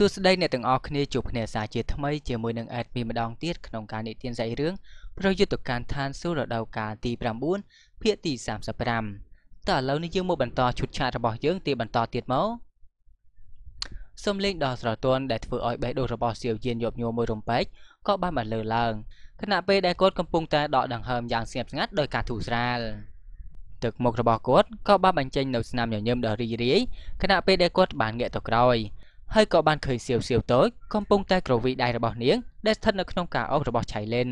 សួស្តីអ្នកទាំងអស់គ្នាជួបគ្នាសាជាថ្មីជាមួយនឹង Admin ម្ដងទៀតក្នុងការនិទានសាច់រឿងប្រយុទ្ធកានឋានសួគ៌រដូវកាលទី9ភាគទី35តើឥឡូវនេះយើងមកបន្តឈុតឆាករបស់យើងទីបន្តទៀតមកសំលេងដ៏ស្រទន់ដែលធ្វើឲ្យបេះដូងរបស់សៀវយានយប់ញួរមួយរំពេចក៏បានបន្លឺឡើងខណៈពេលដែលគាត់កំពុងតែដកដង្ហើមយ៉ាងស្ងៀមស្ងាត់ដោយការធូរស្រាលទឹកមុខរបស់គាត់ក៏បានបញ្ចេញនូវស្នាមញញឹមដ៏រីករាយខណៈពេលដែលគាត់បានងាកទៅក្រោយហើយក៏បានឃើញសៀវសៀវតូចកំពុងតែក្រវីដៃរបស់នាងដែលស្ថិតនៅក្នុងការអោបរបស់ឆៃលិន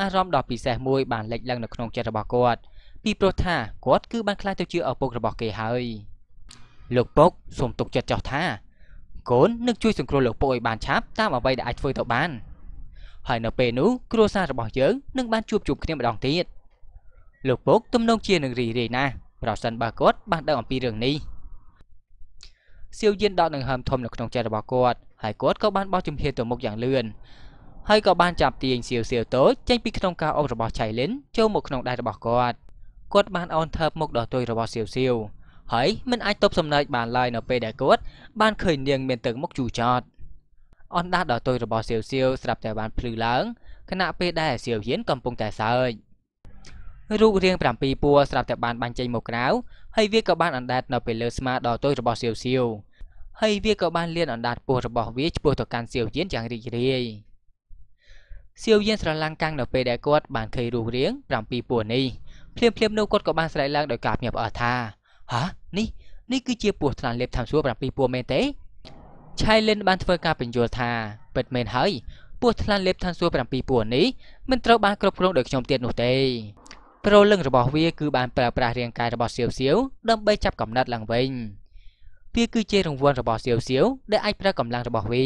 អារម្មណ៍ដ៏ពិសេសមួយបានលេចឡើងនៅក្នុងចិត្តរបស់គាត់ពីព្រោះថាគាត់គឺបានខ្លាចទៅជាឪពុករបស់គេហើយលោកពុកសូមទុកចិត្តចោះថាកូននឹងជួយសង្គ្រោះលោកពុកឲ្យបានឆាប់តាមអ្វីដែលអាចធ្វើទៅបានហើយនៅពេលនោះគ្រួសាររបស់យើងនឹងបានជួបជុំគ្នាម្ដងទៀតលោកពុកទំនងជានឹងរីរាយណាស់ប្រសិនបើគាត់បានដឹងអំពីរឿងនេះ។សៀវយៀនដកដង្ហើមធំនៅក្នុងចិត្តរបស់គាត់ហើយគាត់ក៏បានបោះជំហានទៅមុខយ៉ាងលឿនហើយក៏បានចាប់ទាញសៀវសៀវតូចចេញពីក្នុងការអុករបស់ឆៃលិនចូលមកក្នុងដៃរបស់គាត់គាត់បានអោនថើបមុខដល់ទុយរបស់សៀវសៀវហើយមិនអាចទប់សំណើចបានឡើយនៅពេលដែលគាត់បានឃើញនាងមានទឹកមុខជូរចត់អនដាស់ដល់ទុយរបស់សៀវសៀវស្រាប់តែបានភ្លឺឡើងខណៈពេលដែលសៀវហ៊ានកំពុងតែសើចរូបរាង7ពួរស្រាប់តែបានបាញ់ចេញមកក្រៅហើយវាក៏បានអណ្ដែតនៅពេលលើស្មាដ៏តូចរបស់សៀវសៀវហើយវាក៏បានលៀនអណ្ដាតពោះរបស់វាឆ្ពោះទៅកាន់សៀវយានយ៉ាងរីករាយសៀវយានស្រឡាំងកាំងនៅពេលដែលគាត់បានឃើញរូបរាង7ពោះនេះភ្លាមភ្លាមនោះគាត់ក៏បានស្រែកឡើងដោយការភ្ញាក់ផ្អើលថាហានេះនេះគឺជាពោះថ្លានលេបតាមសួរ7ពោះមែនទេឆៃលិនបានធ្វើការបញ្យល់ថា ពិតមែនហើយពោះថ្លានលេបតាមសួរ7ពោះនេះមិនត្រូវបានគ្រប់គ្រងដោយខ្ញុំទៀតនោះទេក្រលឹងរបស់វាគឺបានប្រើប្រាស់រាងកាយរបស់សៀវសៀវដើម្បីចាប់កំណត់ឡើងវិញវាគឺជារង្វាន់របស់សៀវសៀវដែលអាចប្រើកម្លាំងរបស់វា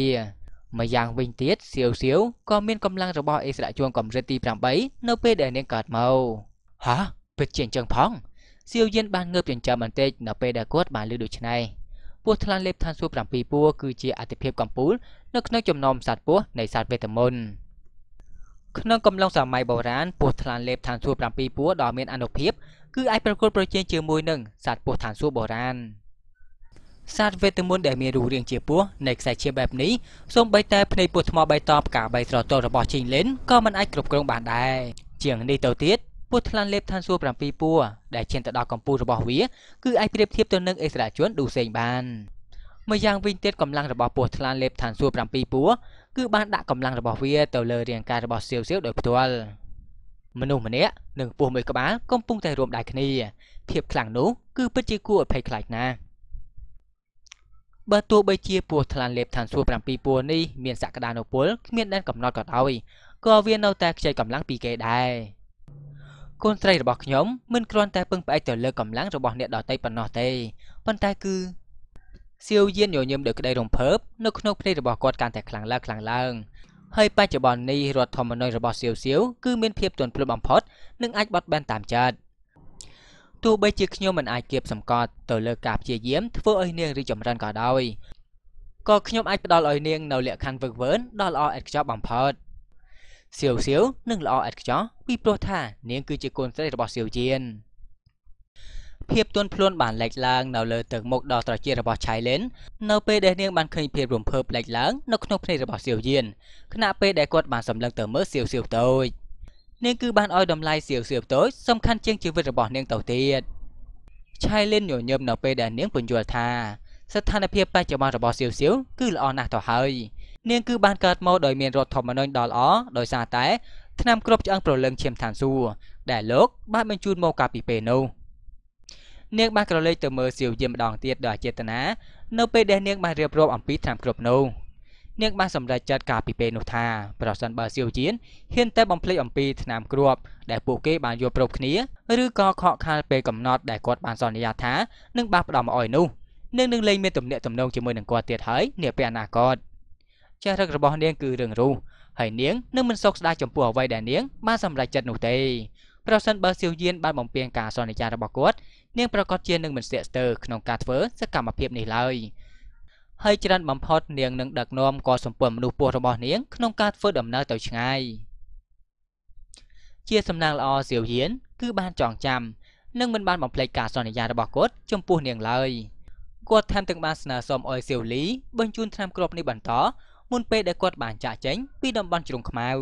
ម្យ៉ាងវិញទៀតសៀវសៀវក៏មានកម្លាំងរបស់អេសរៈជួងកម្រិតទី8នៅពេលដែលនាងកើតមកហាពិតជាអញ្ចឹងផងសៀវយានបានងើបចិញ្ចឹមបន្តិចនៅពេលដែលគាត់បានឮដូច្នេះពស់ថ្លាន់លេបឋានសួគ៌7ពួរគឺជាអតិភិបកំពូល នៅក្នុងចំណោមសត្វពស់នៃសត្វវេទមន្តក្នុងកំឡុងសម័យបុរាណពស់ថ្លានលេបឋានសួគ៌7ពួរដ៏មានអនុភាពគឺអាចប្រកួតប្រជែងជាមួយនឹងសត្វពស់ឋានសួគ៌បុរាណសត្វវេទមន្តដែលមានរូបរាងជាពស់នៃខ្សែឈាមបែបនេះសូម្បីតែភ្នែកពស់ថ្មបៃតងផ្កាបីស្រទាប់របស់ជីងលិនក៏មិនអាចគ្រប់គ្រងបានដែរជាងនេះទៅទៀតពស់ថ្លានលេបឋានសួគ៌7ពួរដែលឈានទៅដល់កម្ពស់របស់វា គឺអាចប្រៀបធៀបទៅនឹងអេសរាជនឌូសេងបានម្យ៉ាងវិញទៀតកម្លាំងរបស់ពស់ថ្លានលេបឋានសួគ៌7ពួរគឺបានដាក់កម្លាំងរបស់វាទៅលើរាងកាយរបស់សៀវសៀវដោយផ្ទាល់មនុស្សម្នាក់និងពស់មួយក្បាលកំពុងតែរួមដៃគ្នាភាពខ្លាំងនោះគឺពិតជាគួរឲ្យភ័យខ្លាចណាស់បើទោះបីជាពស់ថ្លានលេបឋានសួគ៌7ពស់នេះមានសក្តានុពលគ្មានដែនកំណត់ក៏ដោយក៏វានៅតែខ្ចីកម្លាំងពីគេដែរកូនស្រីរបស់ខ្ញុំមិនគ្រាន់តែពឹងផ្អែកទៅលើកម្លាំងរបស់អ្នកដទៃប៉ុណ្ណោះទេប៉ុន្តែគឺសៀវយានញញឹមដោយក្តីរំភើបនៅក្នុងភ្នែករបស់គាត់កាន់តែខ្លាំងឡើងខ្លាំងឡើងហើយបច្ចុប្បន្ននេះរដ្ឋធម្មនុញ្ញរបស់សៀវសៀវគឺមានភាពទន់ភ្លន់បំផុត និងអាចបត់បែនតាមចិត្តទោះបីជាខ្ញុំមិនអាចគៀបសង្កត់ទៅលើការព្យាយាម ធ្វើឲ្យនាងរីចម្រើនក៏ដោយក៏ខ្ញុំអាចផ្ដល់ឲ្យនាង នៅលក្ខខណ្ឌវឹកវើដ៏ល្អឥតខ្ចោះបំផុតសៀវសៀវនិងល្អឥតខ្ចោះពីព្រោះថា នាងគឺជាកូនស្រីរបស់សៀវជាភាពទន់ភ្លន់បានលេចឡើងនៅលើទឹកមុខដ៏ត្រចៀករបស់ឆៃលែននៅពេលដែលនាងបានឃើញភាពរំភើបលេចឡើងនៅក្នុងភ្នែករបស់សៀវយានខណៈពេលដែលគាត់បានសម្លឹងទៅមើលសៀវសៀវតូចនាងគឺបានឲ្យតម្លៃសៀវសៀវតូចសំខាន់ជាងជីវិតរបស់នាងទៅទៀតឆៃលែនញញឹមនៅពេលដែលនាងពន្យល់ថាស្ថានភាពបច្ចុប្បន្នរបស់សៀវសៀវគឺល្អណាស់ទៅហើយ នាងគឺបានកើតមកដោយមានរដ្ឋធម្មនុញ្ញដ៏ល្អដោយសារតែថ្នាំគ្របឆ្អឹងប្រលឹងឈាមឋានសួគ៌ដែលលោកបានបញ្ជូនមកកាលពីពេលនោះ។នាងបានក្រឡេកទៅមើលសៀវយាមម្ដងទៀតដោយអចេតនានៅពេលដែលនាងបានរៀបរាប់អំពីថ្នាំគ្រប់នោះនាងបានសម្រេចចិត្តកាលពីពេលនោះថាប្រសិនបើសៀវយានហ៊ានតែបំភ្លេចអំពីថ្នាំគ្រប់ដែលពួកគេបានយល់ព្រមគ្នាឬក៏ខកខានពេលកំណត់ដែលគាត់បានសន្យាថានឹងបានផ្ដល់មកឲ្យនោះនាងនឹងលែងមានទំនាក់ទំនងជាមួយនឹងគាត់ទៀតហើយនាពេលអនាគតចេះរឹករបស់នាងគឺរឿងរੂហើយនាងនឹងមិនសោកស្ដាយចំពោះអ្វីដែលនាងបានសម្រេចចិត្តនោះទេប្រសិនបើសៀវយានបានបំពានការសន្យារបស់គាត់នាងប្រកាសជានឹងមិនស្ទាក់ស្ទើរក្នុងការធ្វើសកម្មភាពនេះឡើយហើយច្រើនបំផុត នាងនឹងដឹកនាំក៏សម្ពន្ធមនុស្សពោះរបស់នាងក្នុងការធ្វើដំណើរទៅឆ្ងាយជាសំណាងល្អសៀវយានគឺ បាន ចងចាំនិងមិនបានបំភ្លេចការសន្យារបស់គាត់ចំពោះនាងឡើយគាត់ថែមទាំងបានស្នើសុំឲ្យសៀវលីបញ្ជូនថ្នាំគ្រាប់នេះបន្តមុនពេលដែលគាត់បានចាក់ចេញពីតំបន់ជ្រុងខ្មៅ។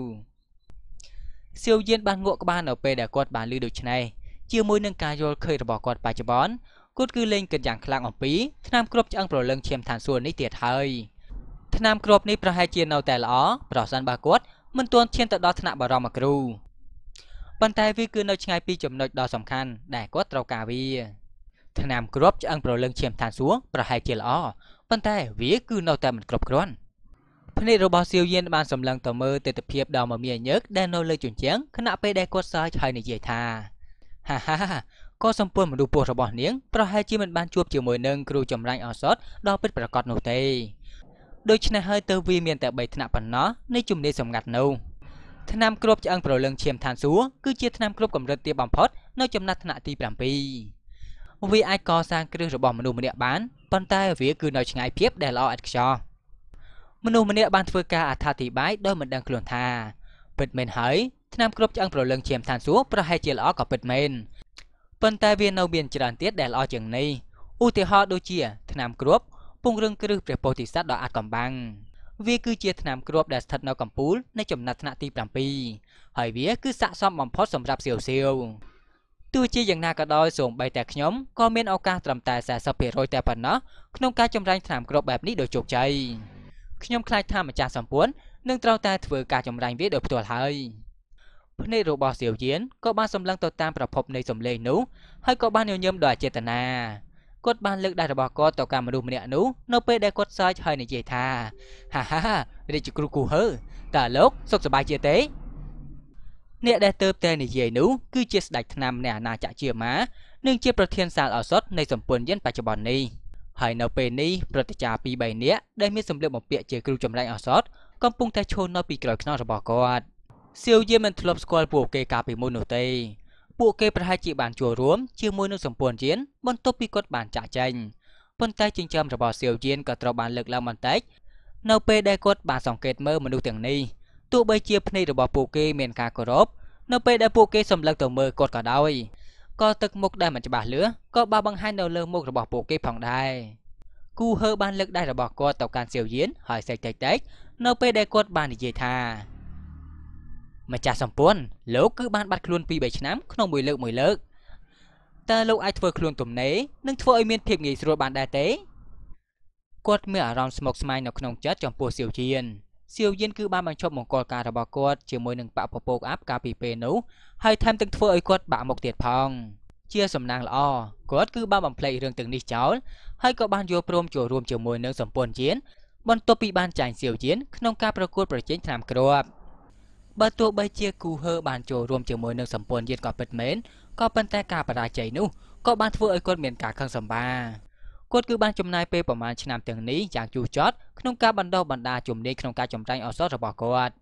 សៀវយានបានងក់ក្បាលនៅពេលដែលគាត់បានឮដូច្នេះជាមួយនឹងការយល់ឃើញរបស់គាត់បច្ចុប្បន្នគាត់គឺលែងគិតយ៉ាងខ្លាំងអំពីថ្នាំគ្រាប់ឆ្អឹងប្រលឹងឈាមឋានសួគ៌នេះទៀតហើយថ្នាំគ្រាប់នេះប្រហែលជានៅតែល្អប្រសិនបើគាត់មិនទាន់ឈានទៅដល់ថ្នាក់បរមគ្រូប៉ុន្តែវាគឺនៅឆ្ងាយពីចំណុចដ៏សំខាន់ដែលគាត់ត្រូវការវាថ្នាំគ្រាប់ឆ្អឹងប្រលឹងឈាមឋានសួគ៌ប្រហែលជាល្អប៉ុន្តែវាគឺនៅតែមិនគ្រប់គ្រាន់ភ្នែករបស់សៀវយានបានសម្លឹងទៅមើលទិដ្ឋភាពដ៏មមាញឹកដែលនៅលើជញ្ជាំងខណៈពេលដែលគាត់សើចហើយនិយាយថាហាហាហាក៏សម្ពុនមនុស្សពស់របស់នាងប្រហែលជាមិនបានជួបជាមួយនឹងគ្រូចម្រាញ់អសតដ៏ពិតប្រាកដនោះទេដូច្នេះហើយទៅវាមានតែ3ថ្នាក់ប៉ុណ្ណោះនៃជំនាញសម្ងាត់នោះថ្នាំគ្របឆ្អឹងប្រលឹងឈាមឋានសួគ៌គឺជាថ្នាំគ្របកម្រិតទាបបំផុតនៅចំណាត់ថ្នាក់ទី7វាអាចកសាងគ្រឹះរបស់មនុស្សម្នាក់បានប៉ុន្តែ វាគឺនៅឆ្ងាយភាពដែលល្អឥតខ្ចោះមនុស្សម្នាក់បានធ្វើការអត្ថាធិប្បាយដោយមិនដឹងខ្លួនថាពិតមែនហើយថ្នាំគ្រប់ឆ្អឹងប្រលឹងឈាមឋានសួគ៌ប្រហែលជាល្អក៏ពិតមែនប៉ុន្តែវានៅមានច្រើនទៀតដែលល្អជាងនេះឧទាហរណ៍ដូចជាថ្នាំគ្រប់ពង្រឹងគ្រឹះព្រះពោធិសត្វដ៏អាចកំបាំងវាគឺជាថ្នាំគ្រាប់ដែលស្ថិតនៅកំពូលនៃចំណាត់ថ្នាក់ទី7ហើយវាគឺស័ក្តិសមបំផុតសម្រាប់សៀវសៀវទោះជាយ៉ាងណាក៏ដោយសូម្បីតែខ្ញុំក៏មានឱកាសត្រឹមតែ40%តែប៉ុណ្ណោះក្នុងការចម្រាញ់ថ្នាំគ្រាប់បែបនេះដោយជោគជ័យខ្ញុំខ្លាចថាម្ចាស់សម្ពួននឹងត្រូវតែធ្វើការចម្រាញ់វាដោយផ្ទាល់ហើយភ្នែករបស់សៀវយៀនក៏បានសម្លឹងទៅតាមប្រភពនៃសម្លេងនោះហើយក៏បានញញឹមដោយអចេតនាគាត់បានលើកដៃរបស់គាត់ទៅកាន់មនុស្សម្នាក់នោះនៅពេលដែលគាត់សើចហើយនិយាយថាហាហារាជគ្រូគូហើតើលោកសុខសប្បាយជាទេអ្នកដែលទៅតែនិយាយនោះគឺជាស្ដេចថ្នាំនៃអាណាចក្រជាម៉ានិងជាប្រធានសាលឱសថនៃសម្ព័ន្ធយិនបច្ចុប្បន្ននេះ។ហើយនៅពេលនេះព្រឹទ្ធាចារ្យ២3នាក់ដែលមានសម្លៀកបំពាក់ជា គ្រូចម្រាញ់អសតកំពុងតែឈរនៅពី ក្រោយខ្នងរបស់គាត់សៀវយាមិនធ្លាប់ស្គាល់ពួកគេកាលពីមុននោះទេពួកគេប្រហែលជាបានចូលរួម ជាមួយនឹងសម្ព័ន្ធយានបន្ទាប់ពីគាត់បានចាក់ចែងប៉ុន្តែចិញ្ចើមរបស់សៀវយានក៏ត្រូវបានលើកឡើងបន្តិចនៅពេលដែលគាត់បានសង្កេតមើលមនុស្សទាំងនេះទោះបីជាភ្នែករបស់ពួកគេមានការគោរពនៅពេលដែលពួកគេសម្លឹងទៅមើលគាត់ក៏ដោយក៏ទឹកមុខដែលមិនច្បាស់លឿក៏បានបង្ហាញនៅលើមុខរបស់ពួកគេ ផងដែរគូហឺបានលើកដៃរបស់គាត់ទៅកាន់សៀវយៀនហើយសេកតិចតិចនៅពេលដែលគាត់បាននិយាយថាម្ចាស់សម្ពន្ធលោកគឺបានបាត់ខ្លួន2 3ឆ្នាំក្នុងមួយលើកមួយលើកតើលោកអាចធ្វើខ្លួនទំនេរនិងធ្វើឲ្យមានភាពងាយស្រួលបានដែរទេគាត់មានអារម្មណ៍ស្មុគស្មាញនៅក្នុងចិត្តចំពោះសៀវយៀនសៀវយិនគឺបានបញ្ឈប់មង្គលការរបស់គាត់ជាមួយនឹងបពពកអាប់កាលពីពេលនោះហើយថែមទាំងធ្វើឲ្យគាត់បាក់មុខទៀតផង ជាសំណាងល្អគាត់គឺបានបំភ្លេចរឿងទាំងនេះចោលហើយក៏បានយល់ព្រមចូលរួមជាមួយនឹងសម្ព័ន្ធជាតិបន្ទាប់ពីបានចាញ់សៀវយិនក្នុងការប្រកួតប្រជែងឆ្នាំគ្រាប់បើទោះបីជាគូហឺបានចូលរួមជាមួយនឹងសម្ព័ន្ធជាតិក៏ពិតមែនក៏ប៉ុន្តែការបរាជ័យនោះក៏បានធ្វើឲ្យគាត់មានការខឹងសម្បារគាត់គឺបានចំណាយពេលប្រមាណឆ្នាំទាំងនេះយ៉ាងជូរចត់ក្នុងការបណ្ដុះបណ្ដាលជំនាញក្នុងការចម្រាញ់ឱសថរបស់គាត់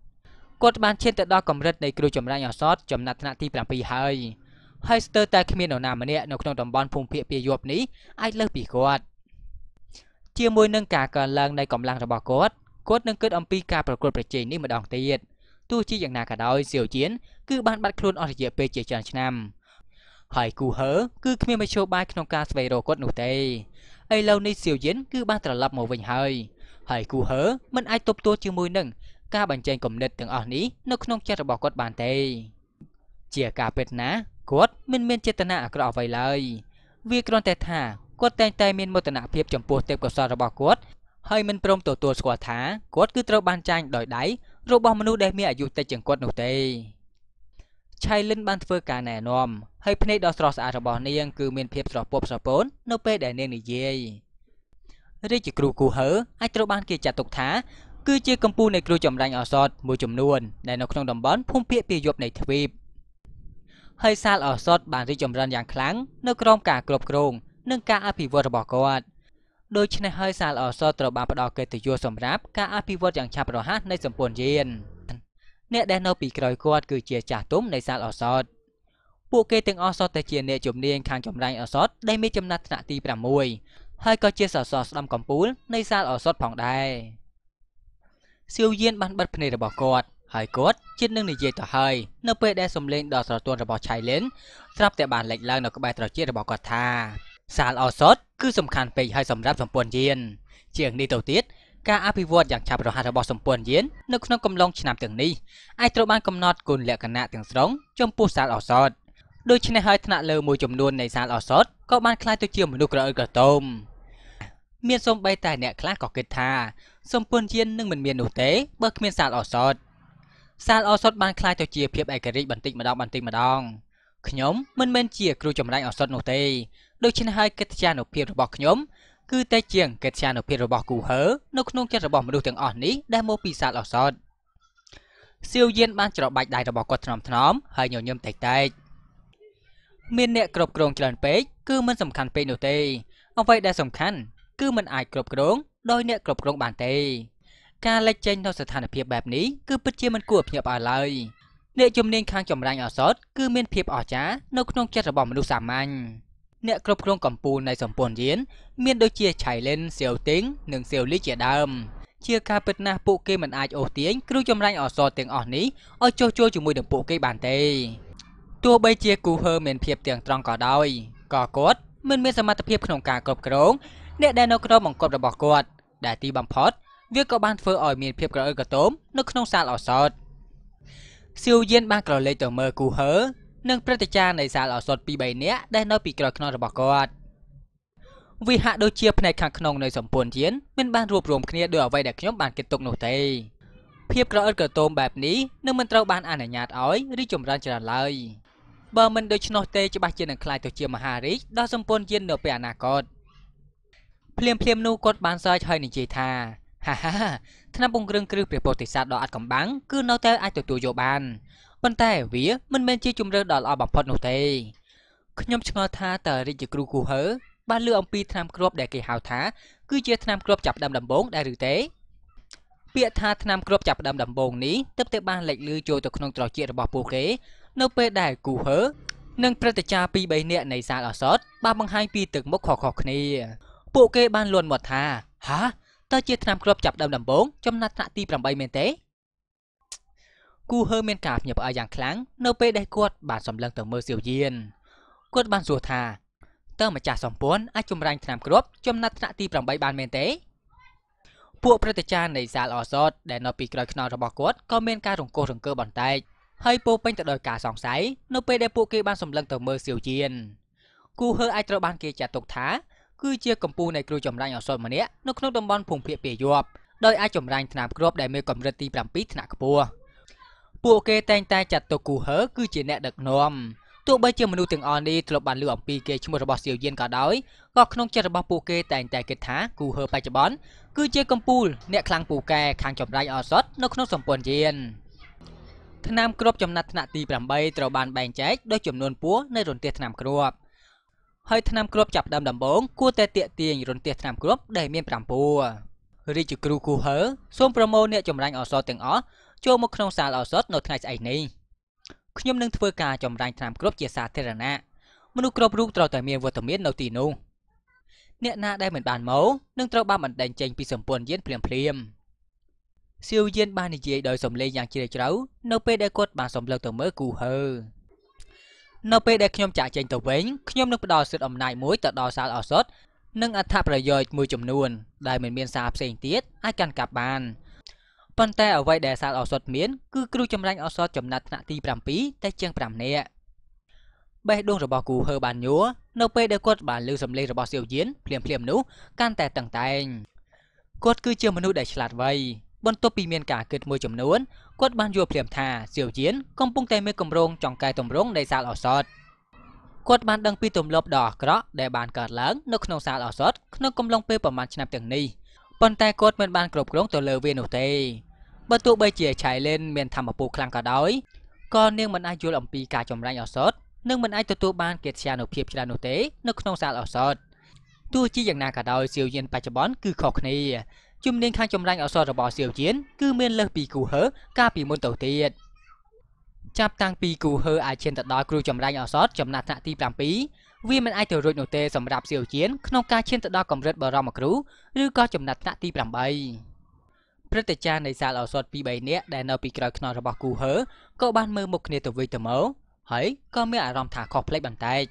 គាត់បានឈានទៅដល់កម្រិតនៃគ្រូចម្រាញ់ឱសថចំណាត់ថ្នាក់ទី7ហើយហើយស្ទើរតែគ្មាននរណាម្នាក់នៅក្នុងតំបន់ភូមិភាគពាយ័ព្យនេះអាចលើសពីគាត់ជាមួយនឹងការកើនឡើងនៃកម្លាំងរបស់គាត់គាត់នឹងគិត អំពីការប្រកួតប្រជែងនេះម្ដងទៀតទោះជាយ៉ាងណាក៏ដោយសៀវជៀនគឺបានបាត់ខ្លួនអស់រយៈពេលជាច្រើនឆ្នាំហើយគូហឺគឺគ្មានមធ្យោបាយក្នុងការស្វែងរកគាត់នោះទេឥឡូវនេះសៀវយិនគឺបានត្រឡប់មកវិញហើយហើយគូហឺមិនអាចទប់ទល់ជាមួយនឹងការបញ្ចេញគំនិតទាំងអស់នេះនៅក្នុងចិត្តរបស់គាត់បានទេជាការពិតណាគាត់មិនមានចេតនាអាក្រក់អ្វីឡើយវាគ្រាន់តែថាគាត់តែងតែមានមោទនភាពចំពោះទេពកោសល្យរបស់គាត់ហើយមិនព្រមទទួលស្គាល់ថាគាត់គឺត្រូវបានចាញ់ដោយដៃរបស់មនុស្សដែលមានអាយុតិចជាងគាត់នោះទេឆៃលិនបានធ្វើការណែនាំហើយភ្នែកដ៏ស្រស់ស្អាតរបស់នាងគឺមានភាពស្រស់ពពស្រពន់នៅពេលដែលនាងនិយាយរាជគ្រូគូហើអាចត្រូវបានគេចាត់ទុកថា គឺជាកម្ពុជានៃគ្រូចម្រាញ់អសតមួយចំនួន ដែលនៅក្នុងតំបន់ភូមិភាគពាយព្យនៃទ្វីបហើយសាលអសតបានរីកចម្រើនយ៉ាងខ្លាំងនៅក្រោមការគ្រប់គ្រងនិងការអភិវឌ្ឍរបស់គាត់ដូច្នេះហើយសាលអសតត្រូវបានផ្ដល់កិត្តិយសសម្រាប់ការអភិវឌ្ឍយ៉ាងឆាប់រហ័សនៃសម្ព័ន្ធយាន។អ្នកដែលនៅពីក្រោយគាត់គឺជាចាស់ទុំនៃសាលឱសថពួកគេទាំងអស់សុទ្ធតែជាអ្នកជំនាញខាងចម្រាញ់ឱសថដែលមានចំណាត់ថ្នាក់ទី6ហើយក៏ជាសសរស្ដម្ភកំពូលនៃសាលឱសថផងដែរសៀវយានបានបិទភ្នែករបស់គាត់ ហើយគាត់ជាតិនឹងនិយាយទៅហើយនៅពេលដែលសំឡេងដ៏ស្រទន់របស់ឆៃលិនស្រាប់តែបានលេចឡើងនៅក្បែរត្រចៀករបស់គាត់ថាសាលឱសថគឺសំខាន់ពេកហើយសម្រាប់សម្ព័ន្ធយានជាងនេះទៅទៀតការអភិវឌ្ឍយ៉ាងឆាប់រហ័សរបស់សម្ព័ន្ធយាននៅក្នុងកំឡុងឆ្នាំទាំងនេះអាចត្រូវបានកំណត់គុណលក្ខណៈទាំងស្រុងចំពោះសារអសតដូច្នេះហើយថ្នាក់លើមួយចំនួននៃសារអសតក៏បានคล้ายទៅជាមនុស្សក្រអឺក្រទមមានសំបីតែអ្នកខ្លះក៏គិតថាសម្ព័ន្ធយាននឹងមិនមាននោះទេបើគ្មានសារអសតសារអសតបានคล้ายទៅជាភាពឯករាជ្យបន្តិចម្ដងបន្តិចម្ដងខ្ញុំមិនមែនជា គ្រូចម្រាញ់អសតនោះទេដូច្នេះហើយកិត្តិយសនុភាពរបស់ខ្ញុំគឺតែជាងកិត្យានុភាពរបស់គូហឺនៅក្នុងចិត្តរបស់មនុស្សទាំងអស់នេះដែលមកពីសាលអសតសៀវយានបានច្របាច់ដៃរបស់គាត់ថ្នមថ្នមហើយញញឹមតិចតិចមានអ្នកគ្រប់គ្រងច្រើនពេកគឺមិនសំខាន់ពេកនោះទេអ្វីដែលសំខាន់គឺមិនអាចគ្រប់គ្រងដោយអ្នកគ្រប់គ្រងបានទេការលេចចេញនៅស្ថានភាពបែបនេះគឺពិតជាមិនគួរភ្ញាក់ផ្អើលឡើយអ្នកជំនាញខាងចម្រាញ់អសតគឺមានភាពអស្ចារ្យនៅក្នុងចិត្តរបស់មនុស្សសាមញ្ញអ្នកគ្រប់គ្រងកម្ពុជានៃសម្ព័ន្ធយានមានដូចជាឆៃលិនសៀវទីងនិងសៀវលីជាដើមជាការពិតណាស់ពួកគេមិនអាចអូសទាញគ្រូចម្រាញ់អសរទាំងអស់នេះឲ្យចុះចូលជាមួយនឹងពួកគេបានទេទោះបីជាគូហឺមានភាពទាំងត្រង់ក៏ដោយក៏គាត់មិនមានសមត្ថភាពក្នុងការគ្រប់គ្រងអ្នកដែលនៅក្រោមបង្គាប់របស់គាត់ដែលទីបំផុតវាក៏បានធ្វើឲ្យមានភាពក្រអឺកតោមនៅក្នុងសាលអសតសៀវយានបានក្រឡេកទៅមើលគូហឺនិងព្រឹទ្ធាចារ្យនៃសាលឱសថពី3នាក់ដែលនៅពីក្រោយខ្នងរបស់គាត់វាហាក់ដូចជាផ្នែកខាងក្នុងនៃសម្ព័ន្ធយានមិនបានរួបរวมគ្នាដោយអ្វីដែលខ្ញុំបានគិតទុកនោះទេភាពក្រអឺតក្រទមបែបនេះនឹងមិនត្រូវបានអនុញ្ញាតឲ្យរីចម្រើនច្រើនឡើយបើមិនដូច្នោះទេច្បាស់ជានឹងខ្លាយទៅជាមហារាជដ៏សម្ព័ន្ធយាននៅពេលអនាគតភ្លាមភ្លាមនោះគាត់បានសើចហើយនិយាយថាហាហាថ្នាំពង្រឹងគ្រឹះព្រះពោធិសត្វដ៏អត់កំបាំងគឺនៅតែអាចទទួលយកបានប៉ុន្តែវាមិនមែនជាជំរឿនដ៏ល្អបំផុតនោះទេខ្ញុំឆ្ងល់ថាតើរាជគ្រូគូហើបានលឺអំពីថ្នាំគ្រាប់ដែលគេហៅថាគឺជាថ្នាំគ្រាប់ចាប់ដើមដំបូងដែរឬទេ ពាក្យថាថ្នាំគ្រាប់ចាប់ដើមដំបូងនេះទើបតែបានលេចលឺចូលទៅក្នុងត្រចៀករបស់ពួកគេ នៅពេលដែលគូហើនិងព្រឹទ្ធាចារ្យ2 3នាក់នៃសាលអសតបានបង្ហាញពីទឹកមុខខុសៗគ្នាពួកគេបានលួនមកថាហាតើជាថ្នាំគ្រាប់ចាប់ដើមដំបូងចំណាត់ថ្នាក់ទី8មែនទេគូហឺមានការភ្ញាក់ផ្អើលយ៉ាងខ្លាំងនៅពេលដែលគាត់បានសម្លឹងទៅមើលសៀវយានគាត់បានសួរថាតើម្ចាស់សម្ព័ន្ធអាចចម្រាញ់ឆ្នាំគ្រប់ចំណាត់ថ្នាក់ទី8បានមែនទេពួកព្រឹត្តិចារ្យនៃសាលអសតដែលនៅពីក្រោយខ្នងរបស់គាត់ក៏មានការរង្គោះរង្គើបន្តិចហើយពោពេញទៅដោយការសង្ស័យនៅពេលដែលពួកគេបានសម្លឹងទៅមើលសៀវយានគូហឺអាចត្រូវបានគេចាត់ទុកថាគឺជាកម្ពុជានៃគ្រូចម្រាញ់អសតម្នាក់នៅក្នុងតំបន់ភូមិភាគពាយ័ព្យដោយអាចចម្រាញ់ថ្នាំគ្រាប់ដែលមានកម្រិតទី7ថ្នាក់ខ្ពស់ពួកគេតែងតែចាត់ទុកគូហឺគឺជាអ្នកដឹកនាំទោះបីជាមនុស្សទាំងអស់នេះធ្លាប់បានលឺអំពីគេឈ្មោះរបស់សៀវយៀនក៏ដោយក៏ក្នុងចិត្តរបស់ពួកគេតែងតែគិតថាគូហឺបច្ចុប្បន្នគឺជាកំពូលអ្នកខ្លាំងពូកែខាងចម្រាញ់អសតនៅក្នុងសម្ព័ន្ធយៀនថ្នាំគ្រាប់ចំណាត់ថ្នាក់ទី8ត្រូវបានបែងចែកដោយចំនួនពួរនៃរន្ទះថ្នាំគ្រាប់ហើយថ្នាំគ្រាប់ចាប់ដើមដំបូងគួរតែតាក់ទាញរន្ទះថ្នាំគ្រាប់ដែលមាន5ពួររាជគ្រូគូហឺសូមប្រមូលអ្នកចម្រាញ់អសរទាំងអស់ចូលមកក្នុងសាលឱសថនៅថ្ងៃស្អែកនេះខ្ញុំនឹងធ្វើការចម្រាញ់ថ្នាំគ្រប់ជាសាធារណៈមនុស្សគ្រប់រូបត្រូវតែមានវត្តមាននៅទីនោះអ្នកណាដែលមិនបានមកនឹងត្រូវបានបណ្ដេញចេញពីសម្ព័ន្ធយានភ្លាមភ្លាមសៀវយាន បាននិយាយដោយសំឡេងយ៉ាងជ្រាលជ្រៅនៅពេលដែលគាត់បានសម្លឹងទៅមើលគូហើនៅពេលដែលខ្ញុំចាក់ចេញទៅវិញខ្ញុំនឹងផ្ដល់សិទ្ធិអំណាចមួយទៅដល់សាលឱសថនិងអត្ថប្រយោជន៍មួយចំនួនដែលមិនមានសារផ្សេងទៀតអាចកាន់កាប់បានប៉ុន្តែអ្វីដែលសាលឱសថមានគឺគ្រូចម្រាញ់ឱសថចំណាត់ថ្នាក់ទី7តែ ជាង5នាក់បេះដូងរបស់គូហឺបានញ័រនៅពេលដែលគាត់បានលើសម្លេងរបស់សៀវយានភ្លាមភ្លាមនោះកាន់តែតឹងតែងគាត់គឺជាមនុស្សដែលឆ្លាតវៃបន្ទាប់ពីមានការគិតមួយចំនួនគាត់បានយល់ភ្លាមថាសៀវយានកំពុង តែមានគម្រោងចង់កែតម្រង់នៃសាលឱសថគាត់បានដឹងពីទម្លាប់ដ៏អាក្រក់ដែលបានកើតឡើងនៅក្នុងសាលឱសថក្នុងកំឡុងពេលប្រមាណឆ្នាំទាំងនេះប៉ុន្តែគាត់មិនបានគ្រប់គ្រងទៅលើវានោះទេបើទោះបីជាឆៃលែនមានធម្មពលខ្លាំងក៏ដោយក៏នាងមិនអាចយល់អំពីការចម្រាញ់ឱសថនិងមិនអាចទទួលបានកិត្យានុភាពច្រើននោះទេ នៅក្នុងសាលឱសថទោះជាយ៉ាងណាក៏ដោយសៀវយានបច្ចុប្បន្នគឺខុសគ្នាជំនាញខាងចម្រាញ់ឱសថរបស់សៀវយានគឺមានលើសពីគូហឺកាលពីមុនទៅទៀតចាប់តាំងពីគូហឺអាចឈានទៅដល់គ្រូចម្រាញ់ឱសថចំណាត់ថ្នាក់ទី7វាមិនអាចទៅរួចនោះទេសម្រាប់សៀវយានក្នុងការឈានទៅដល់កម្រិតបរមគ្រូឬក៏ចំណាត់ថ្នាក់ទី8ព្រឹទ្ធាចារ្យនៃសាលឱសថពី3នាក់ដែលនៅពីក្រោយខ្នងរបស់គូហឺក៏បានមើលមុខគ្នាទៅវិញទៅមកហើយក៏មានអារម្មណ៍ថាខុសប្លែកបន្តិច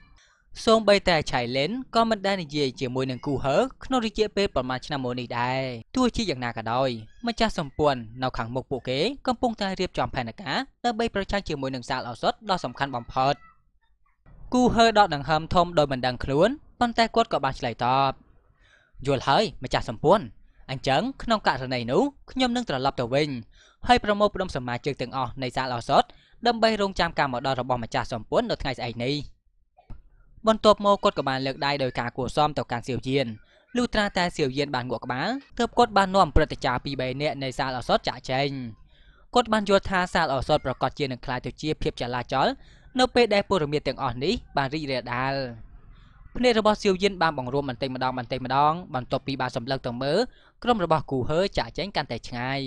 សូម្បីតែឆៃលិនក៏មិនដែលនិយាយជាមួយនឹងគូហឺក្នុងរយៈពេលប្រមាណឆ្នាំមុននេះដែរទោះជាយ៉ាងណាក៏ដោយម្ចាស់សម្ព័ន្ធនៅខាងមុខពួកគេកំពុងតែរៀបចំផែនការដើម្បីប្រឆាំងជាមួយនឹងសាលឱសថដ៏សំខាន់បំផុតគូហឺដកដង្ហើមធំដោយមិនដឹងខ្លួនប៉ុន្តែគាត់ក៏បានឆ្លើយតបយល់ហើយម្ចាស់សម្ព័ន្ធអញ្ចឹងក្នុងករណីនោះខ្ញុំនឹងត្រឡប់ទៅវិញហើយប្រមូលផ្ដុំសមាជិកទាំងអស់នៃសាលឱសថដើម្បីរងចាំការមកដល់របស់ម្ចាស់សម្ពន្ធនៅថ្ងៃស្អែកនេះបន្ទាប់មកគាត់ក៏បានលើកដៃដោយការគួសមទៅកាន់សៀវយានលុះត្រាតែសៀវយានបានងាក់ក្បាលទើបគាត់បាននាំព្រឹទ្ធាចារ្យពីរបីនាក់នៃសាលឱសថចាក់ចែងគាត់បានយល់ថាសាលឱសថប្រកាសជានឹងក្លាយទៅជាភាពចលាចលនៅពេលដែលព័ត៌មានទាំងអស់នេះបានរីករាលដាល។ភ្នែករបស់សៀវយិនបានបង្រួមបន្តិចម្ដងបន្តិចម្ដងបន្ទាប់ពីបានសម្លឹងទៅមើលក្រុមរបស់គូហឺចាក់ចែងកាន់តែឆ្ងាយ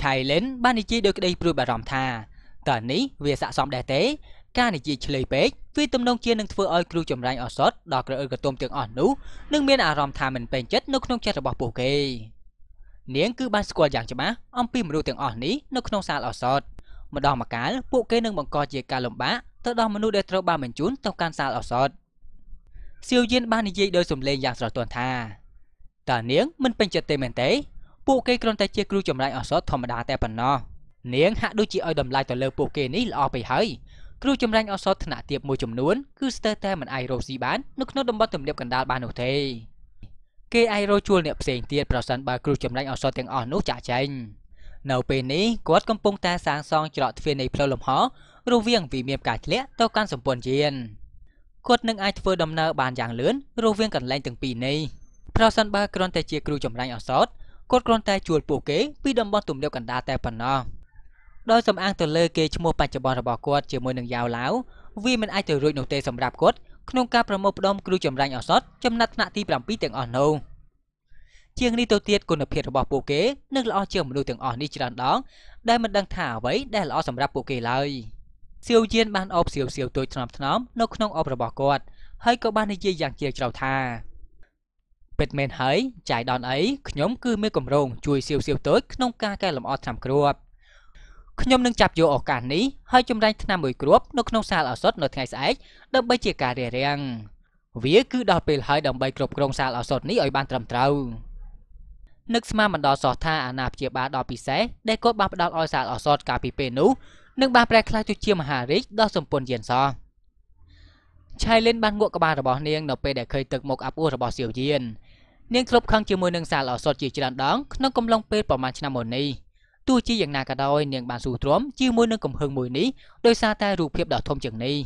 ឆៃលិនបាននិយាយដោយក្តីព្រួយបារម្ភថាតើនេះវាស័ក្តិសមដែរទេ ការនិយាយឆ្លើយពេកវាទំនងជានឹងធ្វើឲ្យគ្រូចម្រាញ់អសតដល់ក្រអឺកតុំទាំងអស់នោះនឹងមានអារម្មណ៍ថាមិនពេញចិត្តនៅក្នុងចិត្តរបស់ពួកគេនាងគឺបានស្គាល់យ៉ាងច្បាស់អំពីមនុស្សទាំងអស់នេះនៅក្នុងសាលអសតម្ដងម្កាលពួកគេនឹងបង្កជាការលំបាកទៅដល់មនុស្សដែលត្រូវបានបញ្ជូនទៅកាន់សាលអសត់សៀវយៀនបាននិយាយដោយសំឡេងយ៉ាងស្រទន់ថាតើនាង មិនពេញចិត្តទេមែនទេពួកគេគ្រាន់តែជាគ្រូចម្រាញ់អសរធម្មតាតែប៉ុណ្ណោះនាងហាក់ដូចជាឲ្យតម្លៃទៅលើពួកគេនេះល្អពេកហើយគ្រូចម្រាញ់អសរថ្នាក់ទាបមួយចំនួនគឺស្ទើរតែមិនអាចរកស៊ីបាននៅក្នុងតំបន់ទំនាបកណ្ដាលបាននោះទេគេអាចរកជួលអ្នកផ្សេងទៀតប្រសិនបើគ្រូចម្រាញ់អសរទាំងអស់នោះចាក់ចែងនៅពេលនេះគាត់កំពុងតែសាងសង់ច្រកទ្វារនៃផ្លូវលំហររវាងវិមានផ្កាធ្លាក់ទៅកាន់សម្ព័ន្ធយាន។គាត់នឹងអាចធ្វើដំណើរបានយ៉ាងលឿនរវាងកន្លែងទាំងពីរនេះប្រសិនបើគ្រាន់តែជាគ្រូចម្រាញ់អសតគាត់គ្រាន់តែជួលពួកគេពីតំបន់ទំនាបកណ្ដាលតែប៉ុណ្ណោះដោយសំអាងទៅលើគេឈ្មោះបច្ចុប្បន្នរបស់គាត់ជាមួយនឹងយ៉ាវឡាវវាមិនអាចទៅរួចនោះទេសម្រាប់គាត់ក្នុងការប្រមូលផ្ដុំគ្រូចម្រាញ់អសតចំណាត់ថ្នាក់ទី7ទាំងអស់នោះជាងនេះទៅទៀតគុណភាពរបស់ពួកគេនឹងល្អជាងមនុស្សទាំងអស់នេះច្រើនដង ដែលមិនដឹងថាអ្វីដែលល្អសម្រាប់ពួកគេឡើយ។សៀវយានបានអបសៀវសៀវទួយថ្នមថ្នមនៅក្នុងអបរបស់គាត់ ហើយក៏បាននិយាយយ៉ាងជ្រាលជ្រៅថាពិតមែនហើយចាយដនអីខ្ញុំគឺមានកម្រងជួយសៀវសៀវទួយក្នុងការកែលម្អថ្នាំគ្រាប់ខ្ញុំនឹងចាប់យកឱកាសនេះហើយចម្រាញ់ថ្នាំមួយគ្រាប់នៅក្នុងសាលឱសថនៅថ្ងៃស្អែកដើម្បីជាការរារាំងវាគឺដល់ពេលហើយដើម្បីគ្រប់គ្រងសាលឱសថនេះឲ្យបានត្រឹមត្រូវនឹកស្មានមិនដល់សោះថាអាណាព្យាបាលដ៏ពិសេសដែលគាត់បានផ្ដល់ឲ្យសាលឱសថកាលពីពេលនោះនិងបានប្រែក្លាយទៅជាមហារាជដ៏សម្ពន់យានសោឆៃលិនបានងក់ក្បាលរបស់នាងនៅពេលដែលឃើញទឹកមុខអាប់អួររបស់សៀវយាននាងធ្លាប់ខឹងជាមួយនឹងសាលអសត់ជាច្រើនដងក្នុងកំឡុងពេលប្រមាណឆ្នាំមុននេះទោះជាយ៉ាងណាក៏ដោយនាងបានស៊ូទ្រាំជាមួយនឹងកំហឹងមួយនេះដោយសារតែរូបភាពដ៏ធំជាងនេះ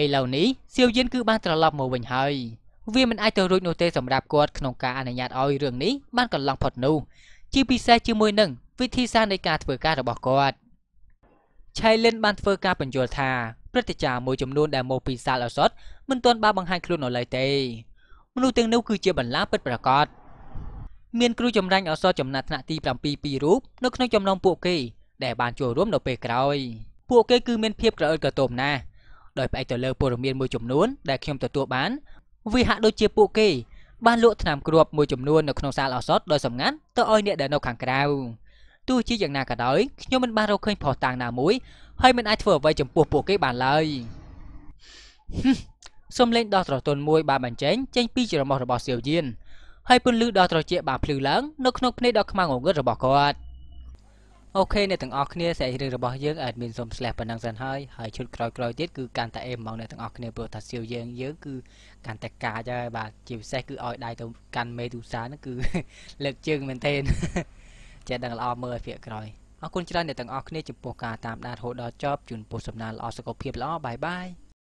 ឥឡូវនេះសៀវយានគឺបានត្រឡប់មកវិញហើយ វាមិនអាចទៅរួចនោះទេសម្រាប់គាត់ក្នុងការអនុញ្ញាតឲ្យរឿងនេះបានកន្លងផុតនោះជាពិសេសជាមួយនឹងវិធីសាស្ត្រនៃការធ្វើការរបស់គាត់ឆៃលិនបានធ្វើការបញ្យល់ថាព្រឹត្តិការណ៍មួយចំនួនដែលមកពីសាលឱសថមិនទាន់បានបង្ហាញខ្លួននៅឡើយទេមនុស្សទាំងនោះគឺជាបន្លាពិតប្រាកដមានគ្រូចម្រាញ់ឱសថចំណាត់ថ្នាក់ទី7ពីររូបនៅក្នុងចំណោមពួកគេដែលបានចូលរួមនៅពេលក្រោយពួកគេគឺមានភាពក្រអឺតក្រទមណាស់ដោយផ្អែកទៅលើព័ត៌មានមួយចំនួនដែលខ្ញុំទទួលបានវាហាក់ដូចជាពួកគេបានលក់ថ្នាំគ្រាប់មួយចំនួននៅក្នុងសាលឱសថដោយសម្ងាត់ទៅឲ្យអ្នកដែលនៅខាងក្រៅទោះជាយ៉ាងណាក៏ដោយខ្ញុំមិនបានរកឃើញផុសតាងណាមួយហើយមិនអាចធ្វើអ្វីចំពោះពួកគេបានឡើយសំលេងដ៏ត្រទន់មួយបានបញ្ចេញចេញពីច្រមុះរបស់សៀវយានហើយពន្លឺដ៏ត្រជាក់បានភ្លឺឡើងនៅក្នុងភ្នែកដ៏ខ្មៅងងឹតរបស់គាត់អូខេអ្នកទាំងអស់គ្នាសាច់រឿងរបស់យើងអេដមីនសូមស្លេះប៉ុណ្ណឹងសិនហើយហើយឈុតក្រោយៗទៀតគឺកាន់តែអេមមកអ្នកទាំងអស់គ្នាព្រោះថាសៀវយើងយើងគឺកាន់តែកាចហើយបាទជាពិសេសគឺឲ្យដៃទៅកាន់មេទូសាហ្នឹងគឺ លើកជើងមែនទែនចេះដឹងល្អមើលឲ្យភាកក្រោយអរគុណច្រើនអ្នកទាំងអស់គ្នាចំពោះការតាមដានរហូតដល់ចប់ជូនពរសំណាងល្អសុខភាពល្អបាយបាយ